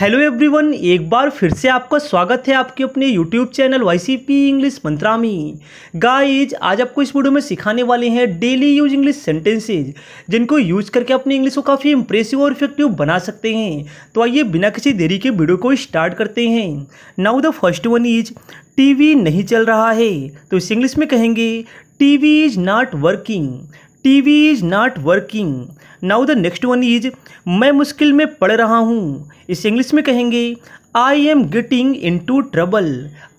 hello everyone एक बार फिर से आपका स्वागत है आपके अपने YouTube channel Y C P English Mantra में गाइज आज आपको इस वीडियो में सिखाने वाले हैं डेली यूज इंग्लिश सेंटेंसेज जिनको यूज करके अपने इंग्लिश को काफ़ी इंप्रेसिव और इफेक्टिव बना सकते हैं तो आइए बिना किसी देरी के वीडियो को स्टार्ट करते हैं now the first one is T नहीं चल रहा है तो इस इंग्लिश में कहेंगे T is not working T is not working now the next one is मैं मुश्किल में पड़ रहा हूँ इसे इंग्लिश में कहेंगे I am getting into trouble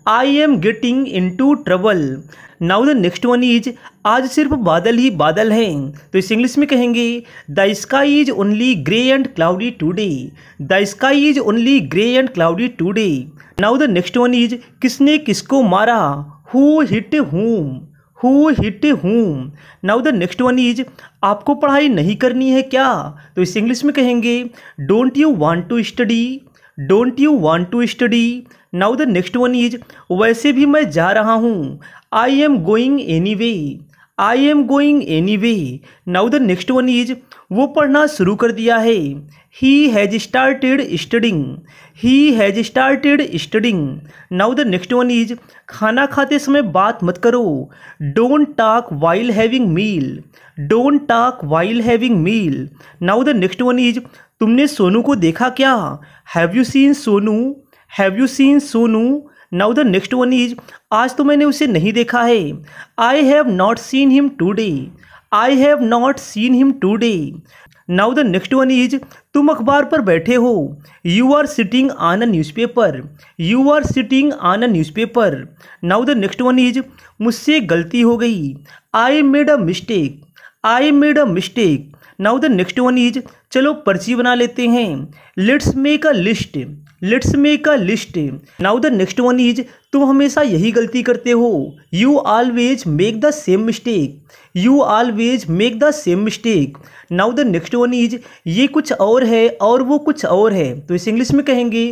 I am getting into trouble now the next one is आज सिर्फ बादल ही बादल हैं तो इस इंग्लिश में कहेंगे the sky is only grey and cloudy today the sky is only grey and cloudy today now the next one is किसने किसको मारा who hit whom who hit whom now the next one is आपको पढ़ाई नहीं करनी है क्या तो इस इंग्लिश में कहेंगे don't you want to study don't you want to study now the next one is वैसे भी मैं जा रहा हूँ I am going anyway I am going anyway now the next one is वो पढ़ना शुरू कर दिया है he has started studying he has started studying now the next one is खाना खाते समय बात मत करो don't talk while having meal don't talk while having meal now the next one is तुमने सोनू को देखा क्या have you seen Sonu have you seen Sonu now the next one is आज तो मैंने उसे नहीं देखा है I have not seen him today I have not seen him today now the next one is तुम अखबार पर बैठे हो you are sitting on a newspaper you are sitting on a news paper now the next one is मुझसे गलती हो गई I made a mistake I made a mistake now the next one is चलो पर्ची बना लेते हैं let's make a list let's make a list now the next one is तुम हमेशा यही गलती करते हो you always make the same mistake you always make the same mistake now the next one is ये कुछ और है और वो कुछ और है तो इस इंग्लिश में कहेंगे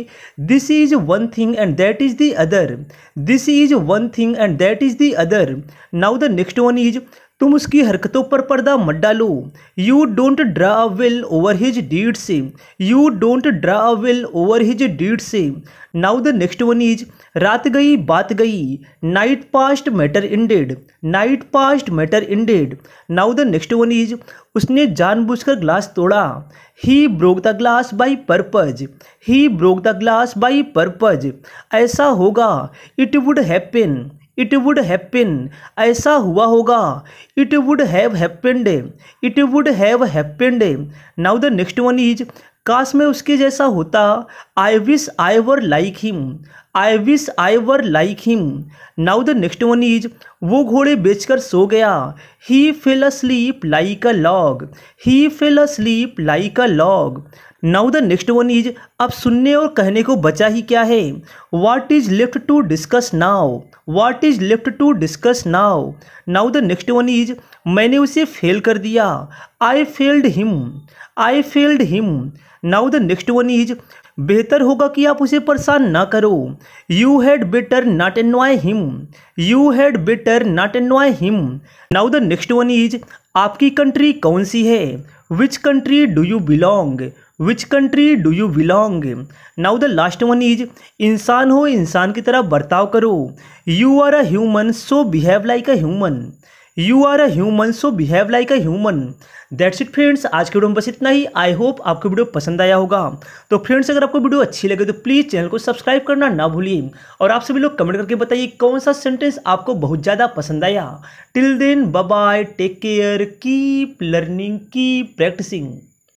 this is one thing and that is the other this is one thing and that is the other now the next one is तुम उसकी हरकतों पर पर्दा मत डालो you don't draw a veil over his deeds you don't draw a veil over his deeds now the next one is रात गई बात गई night passed matter ended night passed matter ended now the next one is उसने जानबूझकर glass तोड़ा he broke the glass by purpose he broke the glass by purpose ऐसा होगा it would happen it would happen ऐसा हुआ होगा it would have happened it would have happened now the next one is काश में उसके जैसा होता I wish I were like him I wish I were like him now the next one is वो घोड़े बेचकर सो गया he fell asleep like a log he fell asleep like a log now the next one is अब सुनने और कहने को बचा ही क्या है what is left to discuss now what is left to discuss now now the next one is मैंने उसे फेल कर दिया I failed him I failed him now the next one is बेहतर होगा कि आप उसे परेशान ना करो you had better not annoy him you had better not annoy him now the next one is आपकी कंट्री कौन सी है which country do you belong which country do you belong now the last one is इंसान हो इंसान की तरह बर्ताव करो you are a human so behave like a human you are a human so behave like a human that's it friends आज के video में बस इतना ही आई होप आपको वीडियो पसंद आया होगा तो फ्रेंड्स अगर आपको वीडियो अच्छी लगे तो प्लीज़ चैनल को सब्सक्राइब करना ना भूलिए और आप सभी लोग कमेंट करके बताइए कौन सा सेंटेंस आपको बहुत ज़्यादा पसंद आया till then bye take care keep learning keep practising